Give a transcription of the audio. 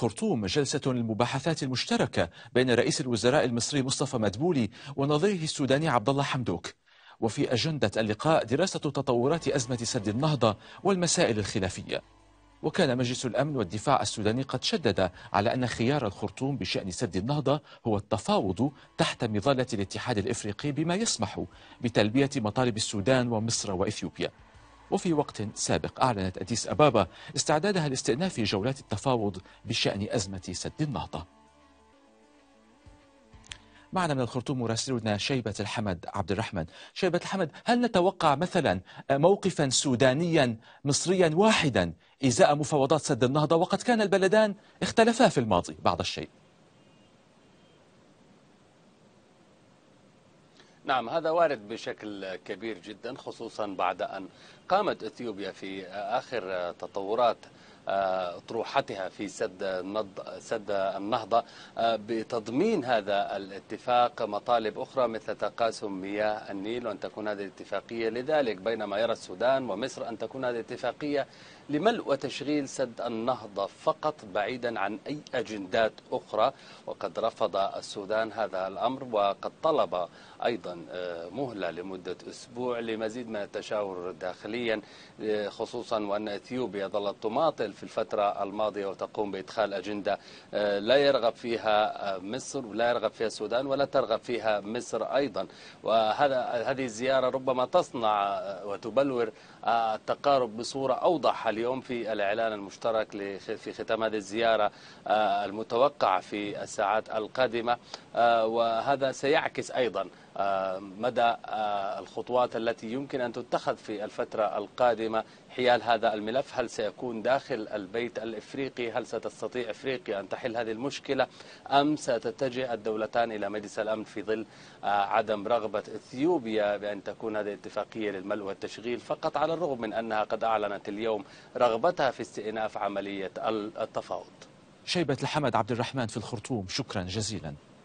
خرطوم جلسة المباحثات المشتركة بين رئيس الوزراء المصري مصطفى مدبولي ونظيره السوداني عبد الله حمدوك وفي أجندة اللقاء دراسة تطورات أزمة سد النهضة والمسائل الخلافية وكان مجلس الأمن والدفاع السوداني قد شدد على أن خيار الخرطوم بشأن سد النهضة هو التفاوض تحت مظلة الاتحاد الإفريقي بما يسمح بتلبية مطالب السودان ومصر وإثيوبيا وفي وقت سابق أعلنت أديس أبابا استعدادها لاستئناف جولات التفاوض بشأن أزمة سد النهضة معنا من الخرطوم مراسلنا شيبة الحمد عبد الرحمن شيبة الحمد هل نتوقع مثلا موقفا سودانيا مصريا واحدا إزاء مفاوضات سد النهضة وقد كان البلدان اختلفا في الماضي بعض الشيء نعم هذا وارد بشكل كبير جدا خصوصا بعد أن قامت إثيوبيا في آخر تطورات أطروحتها آه، في سد سد النهضة آه، بتضمين هذا الاتفاق مطالب أخرى مثل تقاسم مياه النيل وأن تكون هذه الاتفاقية لذلك بينما يرى السودان ومصر أن تكون هذه الاتفاقية لملء وتشغيل سد النهضة فقط بعيدا عن أي أجندات أخرى وقد رفض السودان هذا الأمر وقد طلب أيضا آه، مهلة لمدة أسبوع لمزيد من التشاور داخليا خصوصا وأن إثيوبيا ظلت تماطل في الفترة الماضية وتقوم بإدخال أجندة آه، لا يرغب فيها آه، مصر ولا يرغب فيها السودان ولا ترغب فيها مصر أيضا وهذا هذه الزيارة ربما تصنع آه، وتبلور التقارب بصورة أوضح اليوم في الإعلان المشترك في ختام هذه الزيارة المتوقعة في الساعات القادمة وهذا سيعكس أيضا مدى آه، الخطوات التي يمكن أن تتخذ في الفترة القادمة حيال هذا الملف هل سيكون داخل البيت الإفريقي هل ستستطيع إفريقيا أن تحل هذه المشكلة أم ستتجه الدولتان إلى مجلس الأمن في ظل آه، عدم رغبة إثيوبيا بأن تكون هذه الاتفاقية للملء والتشغيل فقط على الرغم من أنها قد أعلنت اليوم رغبتها في استئناف عملية التفاوض شيبة الحمد عبد الرحمن في الخرطوم شكرا جزيلا